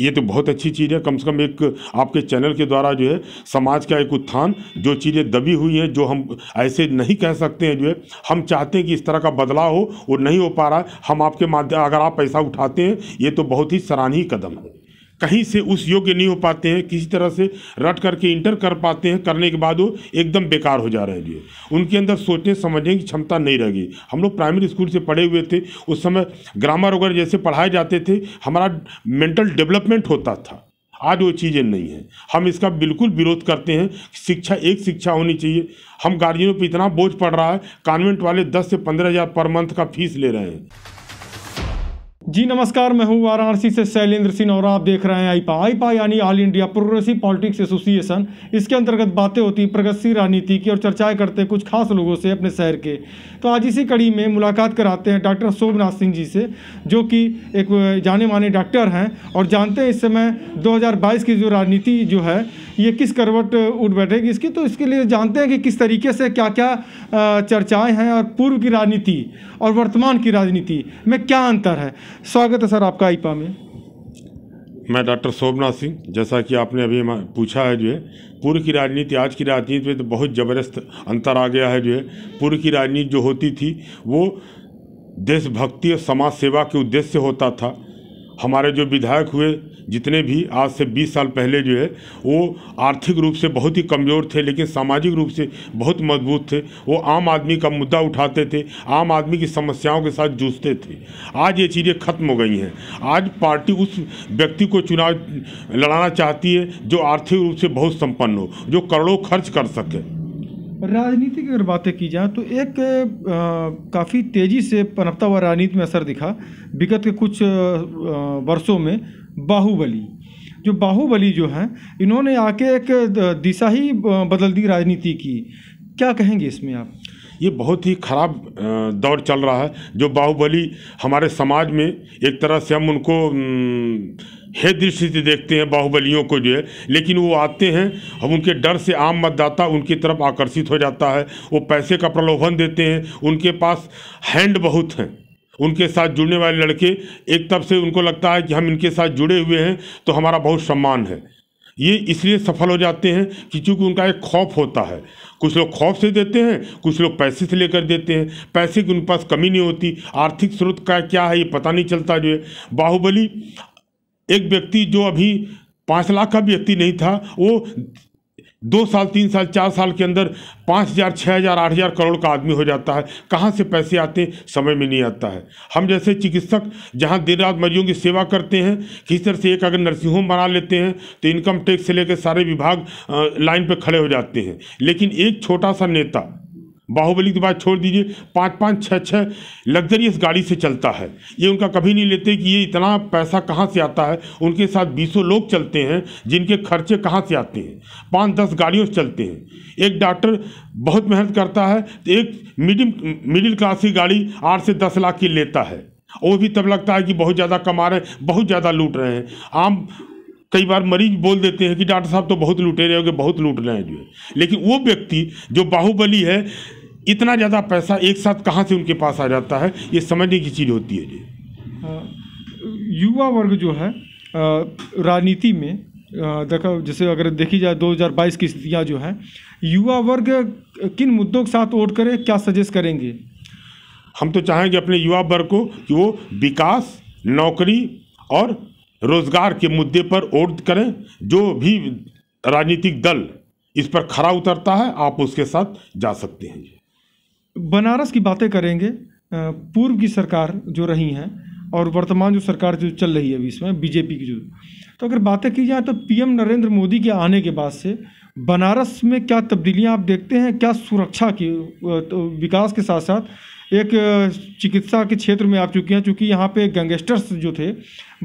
ये तो बहुत अच्छी चीज़ है कम से कम एक आपके चैनल के द्वारा जो है समाज का एक उत्थान जो चीज़ें दबी हुई हैं जो हम ऐसे नहीं कह सकते हैं जो है हम चाहते हैं कि इस तरह का बदलाव हो वो नहीं हो पा रहा है हम आपके माध्यम अगर आप पैसा उठाते हैं ये तो बहुत ही सराहनीय कदम है कहीं से उस योग्य नहीं हो पाते हैं किसी तरह से रट करके इंटर कर पाते हैं करने के बाद वो एकदम बेकार हो जा रहे हैं उनके अंदर सोचने समझने की क्षमता नहीं रह गई हम लोग प्राइमरी स्कूल से पढ़े हुए थे उस समय ग्रामर वगैरह जैसे पढ़ाए जाते थे हमारा मेंटल डेवलपमेंट होता था आज वो चीज़ें नहीं हैं हम इसका बिल्कुल विरोध करते हैं शिक्षा एक शिक्षा होनी चाहिए हम गार्जियनों पर इतना बोझ पड़ रहा है कॉन्वेंट वाले दस से पंद्रह हज़ार पर मंथ का फीस ले रहे हैं जी नमस्कार मैं हूँ वाराणसी से शैलेंद्र सिंह और आप देख रहे हैं आईपा आईपा यानी all India progressive politics association इसके अंतर्गत बातें होती प्रगतिशील राजनीति की और चर्चाएं करते कुछ खास लोगों से अपने शहर के तो आज इसी कड़ी में मुलाकात कराते हैं डॉक्टर सोमनाथ सिंह जी से जो कि एक जाने माने डॉक्टर हैं और जानते हैं इस समय 2022 की जो राजनीति जो है ये किस करवट उठ बैठेगी इसकी तो इसके लिए जानते हैं कि किस तरीके से क्या क्या चर्चाएं हैं और पूर्व की राजनीति और वर्तमान की राजनीति में क्या अंतर है स्वागत है सर आपका आईपा में मैं डॉक्टर शोभना सिंह जैसा कि आपने अभी पूछा है जो है पूर्व की राजनीति आज की राजनीति में तो बहुत ज़बरदस्त अंतर आ गया है जो है पूर्व की राजनीति जो होती थी वो देशभक्ति और समाज सेवा के उद्देश्य से होता था हमारे जो विधायक हुए जितने भी आज से 20 साल पहले जो है वो आर्थिक रूप से बहुत ही कमज़ोर थे लेकिन सामाजिक रूप से बहुत मजबूत थे वो आम आदमी का मुद्दा उठाते थे आम आदमी की समस्याओं के साथ जूझते थे आज ये चीज़ें खत्म हो गई हैं आज पार्टी उस व्यक्ति को चुनाव लड़ाना चाहती है जो आर्थिक रूप से बहुत संपन्न हो जो करोड़ों खर्च कर सके राजनीति की अगर बातें की जाए तो एक काफ़ी तेज़ी से पनपता हुआ राजनीति में असर दिखा विगत के कुछ वर्षों में बाहुबली जो बाहुबली जो हैं इन्होंने आके एक दिशा ही बदल दी राजनीति की क्या कहेंगे इसमें आप ये बहुत ही खराब दौर चल रहा है जो बाहुबली हमारे समाज में एक तरह से हम उनको है दृष्टि से देखते हैं बाहुबलियों को जो है लेकिन वो आते हैं हम उनके डर से आम मतदाता उनकी तरफ आकर्षित हो जाता है वो पैसे का प्रलोभन देते हैं उनके पास हैंड बहुत हैं उनके साथ जुड़ने वाले लड़के एक तब से उनको लगता है कि हम इनके साथ जुड़े हुए हैं तो हमारा बहुत सम्मान है ये इसलिए सफल हो जाते हैं कि चूंकि उनका एक खौफ होता है कुछ लोग खौफ से देते हैं कुछ लोग पैसे से लेकर देते हैं पैसे की उनके पास कमी नहीं होती आर्थिक स्रोत का क्या है ये पता नहीं चलता जो है बाहुबली एक व्यक्ति जो अभी पाँच लाख का व्यक्ति नहीं था वो दो साल तीन साल चार साल के अंदर पाँच हज़ार छः हज़ार आठ हज़ार करोड़ का आदमी हो जाता है कहाँ से पैसे आते हैं समझ में नहीं आता है हम जैसे चिकित्सक जहाँ देर रात मरीजों की सेवा करते हैं किस तरह से एक अगर नर्सिंग होम बना लेते हैं तो इनकम टैक्स से लेकर सारे विभाग लाइन पर खड़े हो जाते हैं लेकिन एक छोटा सा नेता बाहुबली की बात छोड़ दीजिए पाँच पाँच छः छः लग्जरियस गाड़ी से चलता है ये उनका कभी नहीं लेते कि ये इतना पैसा कहाँ से आता है उनके साथ बीसों लोग चलते हैं जिनके खर्चे कहाँ से आते हैं पाँच दस गाड़ियों से चलते हैं एक डॉक्टर बहुत मेहनत करता है तो एक मिडिल मिडिल क्लास की गाड़ी आठ से दस लाख की लेता है वो भी तब लगता है कि बहुत ज़्यादा कमा रहे हैं बहुत ज़्यादा लूट रहे हैं आम कई बार मरीज बोल देते हैं कि डॉक्टर साहब तो बहुत लूटे रहे होंगे बहुत लूट रहे हैं जो है लेकिन वो व्यक्ति जो बाहुबली है इतना ज़्यादा पैसा एक साथ कहाँ से उनके पास आ जाता है ये समझने की चीज़ होती है जी हाँ, युवा वर्ग जो है राजनीति में देखो जैसे अगर देखी जाए 2022 की स्थितियाँ जो है युवा वर्ग किन मुद्दों के साथ वोट करें क्या सजेस्ट करेंगे हम तो चाहेंगे अपने युवा वर्ग को कि वो विकास नौकरी और रोजगार के मुद्दे पर वोट करें जो भी राजनीतिक दल इस पर खरा उतरता है आप उसके साथ जा सकते हैं बनारस की बातें करेंगे पूर्व की सरकार जो रही हैं और वर्तमान जो सरकार जो चल रही है अभी इसमें बीजेपी की जो तो अगर बातें की जाए तो पीएम नरेंद्र मोदी के आने के बाद से बनारस में क्या तब्दीलियां आप देखते हैं क्या सुरक्षा की तो विकास के साथ साथ एक चिकित्सा के क्षेत्र में आप चुकी हैं चूँकि यहाँ पे गैंगस्टर्स जो थे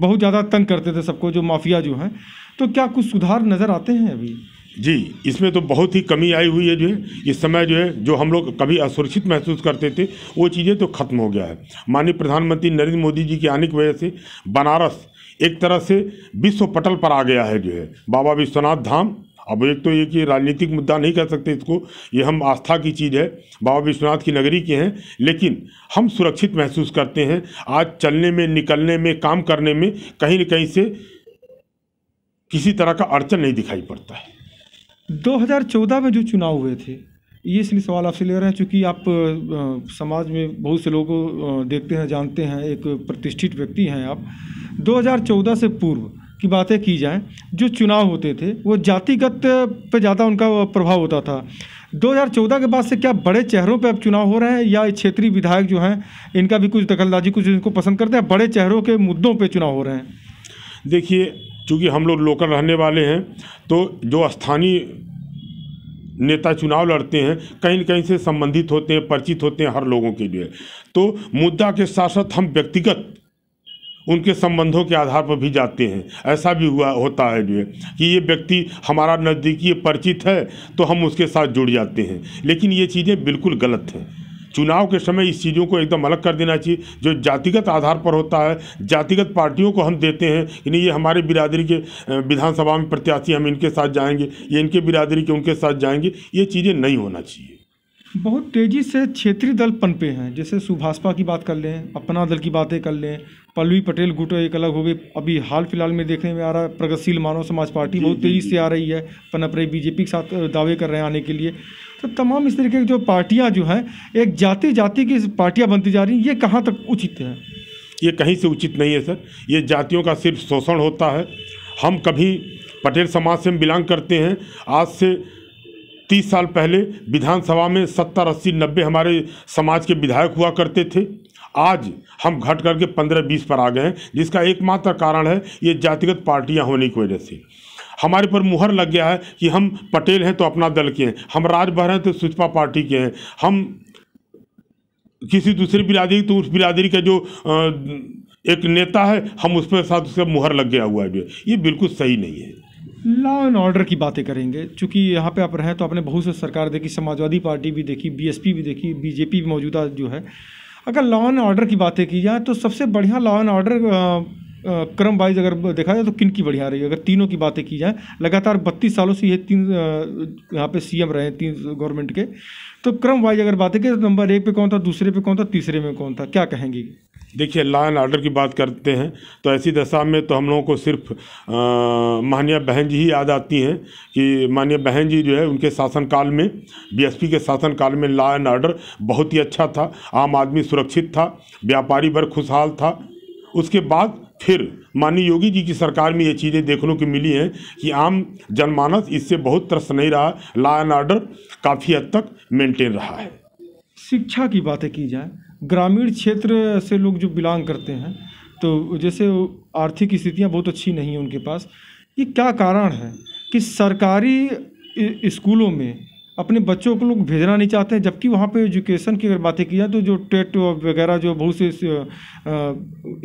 बहुत ज़्यादा तंग करते थे सबको जो माफिया जो हैं तो क्या कुछ सुधार नज़र आते हैं अभी जी इसमें तो बहुत ही कमी आई हुई है जो है इस समय जो है जो हम लोग कभी असुरक्षित महसूस करते थे वो चीज़ें तो खत्म हो गया है माननीय प्रधानमंत्री नरेंद्र मोदी जी के आने की वजह से बनारस एक तरह से विश्व पटल पर आ गया है जो है बाबा विश्वनाथ धाम अब एक तो ये कि राजनीतिक मुद्दा नहीं कह सकते इसको ये हम आस्था की चीज़ है बाबा विश्वनाथ की नगरी के हैं लेकिन हम सुरक्षित महसूस करते हैं आज चलने में निकलने में काम करने में कहीं न कहीं से किसी तरह का अड़चन नहीं दिखाई पड़ता है 2014 में जो चुनाव हुए थे ये इसलिए सवाल आपसे ले रहे हैं चूँकि आप समाज में बहुत से लोगों देखते हैं जानते हैं एक प्रतिष्ठित व्यक्ति हैं आप 2014 से पूर्व की बातें की जाएं जो चुनाव होते थे वो जातिगत पे ज़्यादा उनका प्रभाव होता था 2014 के बाद से क्या बड़े चेहरों पे अब चुनाव हो रहे हैं या क्षेत्रीय विधायक जो हैं इनका भी कुछ दखलदाजी कुछ इनको पसंद करते हैं बड़े चेहरों के मुद्दों पर चुनाव हो रहे हैं देखिए चूँकि हम लोग लोकल रहने वाले हैं तो जो स्थानीय नेता चुनाव लड़ते हैं कहीं न कहीं से संबंधित होते हैं परिचित होते हैं हर लोगों के लिए तो मुद्दा के साथ साथ हम व्यक्तिगत उनके संबंधों के आधार पर भी जाते हैं ऐसा भी हुआ होता है जो कि ये व्यक्ति हमारा नज़दीकी परिचित है तो हम उसके साथ जुड़ जाते हैं लेकिन ये चीज़ें बिल्कुल गलत हैं चुनाव के समय इस चीज़ों को एकदम अलग कर देना चाहिए जो जातिगत आधार पर होता है जातिगत पार्टियों को हम देते हैं यानी ये हमारे बिरादरी के विधानसभा में प्रत्याशी हम इनके साथ जाएंगे ये इनके बिरादरी के उनके साथ जाएंगे ये चीज़ें नहीं होना चाहिए बहुत तेज़ी से क्षेत्रीय दल पनपे हैं जैसे सुभाषपा की बात कर लें अपना दल की बातें कर लें पल्लवी पटेल गुट एक अलग हो गए अभी हाल फिलहाल में देखने में आ रहा है प्रगतिशील मानव समाज पार्टी बहुत तेज़ी से आ रही है पनप रही बीजेपी के साथ दावे कर रहे हैं आने के लिए तो तमाम इस तरीके की जो पार्टियाँ जो हैं एक जाति जाति की पार्टियाँ बनती जा रही हैं ये कहाँ तक उचित है ये कहीं से उचित नहीं है सर ये जातियों का सिर्फ शोषण होता है हम कभी पटेल समाज से हम बिलोंग करते हैं आज से तीस साल पहले विधानसभा में सत्तर अस्सी नब्बे हमारे समाज के विधायक हुआ करते थे आज हम घट करके पंद्रह बीस पर आ गए हैं जिसका एकमात्र कारण है ये जातिगत पार्टियां होने की वजह से हमारे पर मुहर लग गया है कि हम पटेल हैं तो अपना दल के हैं हम राजभर हैं तो सुचपा पार्टी के हैं हम किसी दूसरी बिरादरी तो उस बिरादरी का जो एक नेता है हम उस पर साथ उसका मुहर लग गया हुआ है जो ये बिल्कुल सही नहीं है लॉ एंड ऑर्डर की बातें करेंगे चूँकि यहाँ पे आप रहे तो आपने बहुत से सरकार देखी समाजवादी पार्टी भी देखी बीएसपी भी देखी बीजेपी भी मौजूदा जो है अगर लॉ एंड ऑर्डर की बातें की जाए तो सबसे बढ़िया लॉ एंड ऑर्डर क्रम वाइज अगर देखा जाए तो किन की बढ़िया रही है अगर तीनों की बातें की जाए लगातार बत्तीस सालों से ये तीन यहाँ पे सीएम रहे हैं तीन गवर्नमेंट के तो क्रम वाइज अगर बातें की तो नंबर एक पे कौन था दूसरे पे कौन था तीसरे में कौन था क्या कहेंगे देखिए लॉ एंड ऑर्डर की बात करते हैं तो ऐसी दशा में तो हम लोगों को सिर्फ मान्य बहन जी ही याद आती हैं कि मान्य बहन जी जो है उनके शासनकाल में बीएसपी के शासनकाल में लॉ एंड ऑर्डर बहुत ही अच्छा था आम आदमी सुरक्षित था व्यापारी वर्ग खुशहाल था उसके बाद फिर माननीय योगी जी की सरकार में ये चीज़ें देखने को मिली हैं कि आम जनमानस इससे बहुत त्रस्त नहीं रहा लॉ एंड ऑर्डर काफ़ी हद तक मेंटेन रहा है शिक्षा की बातें की जाए ग्रामीण क्षेत्र से लोग जो बिलोंग करते हैं तो जैसे आर्थिक स्थितियाँ बहुत अच्छी नहीं हैं उनके पास ये क्या कारण है कि सरकारी स्कूलों में अपने बच्चों को लोग भेजना नहीं चाहते हैं जबकि वहाँ पे एजुकेशन की अगर बातें की जाए तो जो टेट वगैरह जो बहुत से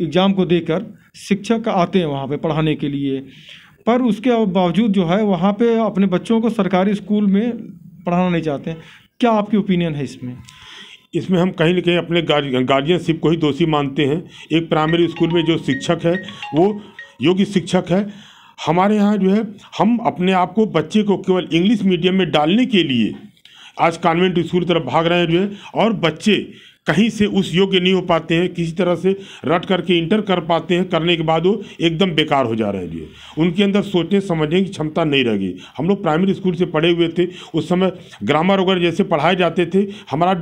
एग्ज़ाम को देकर शिक्षक आते हैं वहाँ पे पढ़ाने के लिए पर उसके बावजूद जो है वहाँ पे अपने बच्चों को सरकारी स्कूल में पढ़ाना नहीं चाहते हैं क्या आपकी ओपिनियन है इसमें इसमें हम कहीं ना कहीं अपने गार्जियनशिप को ही दोषी मानते हैं एक प्राइमरी स्कूल में जो शिक्षक है वो योग्य शिक्षक है हमारे यहाँ जो है हम अपने आप को बच्चे को केवल इंग्लिश मीडियम में डालने के लिए आज कॉन्वेंट स्कूल तरफ भाग रहे हैं जो है और बच्चे कहीं से उस योग्य नहीं हो पाते हैं किसी तरह से रट करके इंटर कर पाते हैं करने के बाद वो एकदम बेकार हो जा रहे हैं है उनके अंदर सोचने समझने की क्षमता नहीं रह गई हम लोग प्राइमरी स्कूल से पढ़े हुए थे उस समय ग्रामर वगैरह जैसे पढ़ाए जाते थे हमारा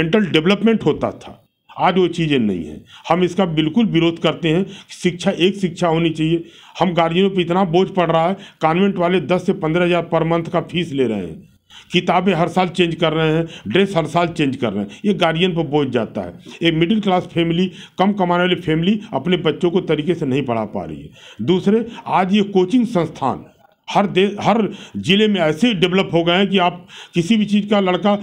मेंटल डेवलपमेंट होता था आज वो चीज़ें नहीं हैं हम इसका बिल्कुल विरोध करते हैं कि शिक्षा एक शिक्षा होनी चाहिए हम गार्जियनों पर इतना बोझ पड़ रहा है कॉन्वेंट वाले दस से पंद्रह हज़ार पर मंथ का फीस ले रहे हैं किताबें हर साल चेंज कर रहे हैं ड्रेस हर साल चेंज कर रहे हैं ये गार्जियन पर बोझ जाता है एक मिडिल क्लास फैमिली कम कमाने वाली फैमिली अपने बच्चों को तरीके से नहीं पढ़ा पा रही है दूसरे आज ये कोचिंग संस्थान हर दे हर ज़िले में ऐसे डेवलप हो गए हैं कि आप किसी भी चीज़ का लड़का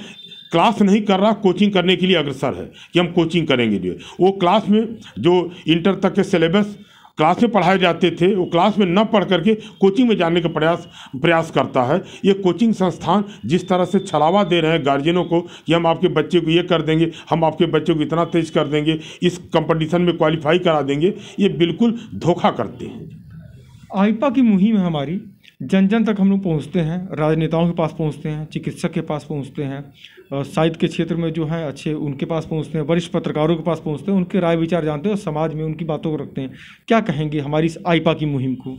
क्लास नहीं कर रहा कोचिंग करने के लिए अग्रसर है कि हम कोचिंग करेंगे जो वो क्लास में जो इंटर तक के सिलेबस क्लास में पढ़ाए जाते थे वो क्लास में न पढ़ करके कोचिंग में जाने का प्रयास प्रयास करता है ये कोचिंग संस्थान जिस तरह से छलावा दे रहे हैं गार्जियनों को कि हम आपके बच्चे को ये कर देंगे हम आपके बच्चे को इतना तेज कर देंगे इस कंपटीशन में क्वालिफाई करा देंगे ये बिल्कुल धोखा करते हैं आइपा की मुहिम हमारी जन जन तक हम लोग पहुँचते हैं राजनेताओं के पास पहुँचते हैं चिकित्सक के पास पहुँचते हैं साहित्य के क्षेत्र में जो है अच्छे उनके पास पहुँचते हैं वरिष्ठ पत्रकारों के पास पहुँचते हैं उनके राय विचार जानते हैं और समाज में उनकी बातों को रखते हैं क्या कहेंगे हमारी इस आईपा की मुहिम को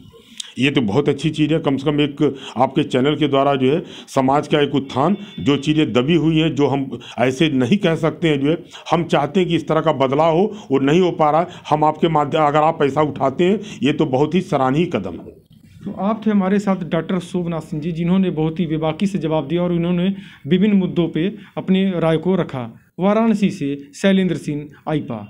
ये तो बहुत अच्छी चीज़ है कम से कम एक आपके चैनल के द्वारा जो है समाज का एक उत्थान जो चीज़ें दबी हुई हैं जो हम ऐसे नहीं कह सकते हैं जो है हम चाहते हैं कि इस तरह का बदलाव हो वो नहीं हो पा रहा है हम आपके माध्यम अगर आप पैसा उठाते हैं ये तो बहुत ही सराहनीय कदम है तो आप थे हमारे साथ डॉक्टर शोभनाथ सिंह जी जिन्होंने बहुत ही बेबाकी से जवाब दिया और उन्होंने विभिन्न मुद्दों पर अपने राय को रखा वाराणसी से शैलेंद्र सिंह आईपा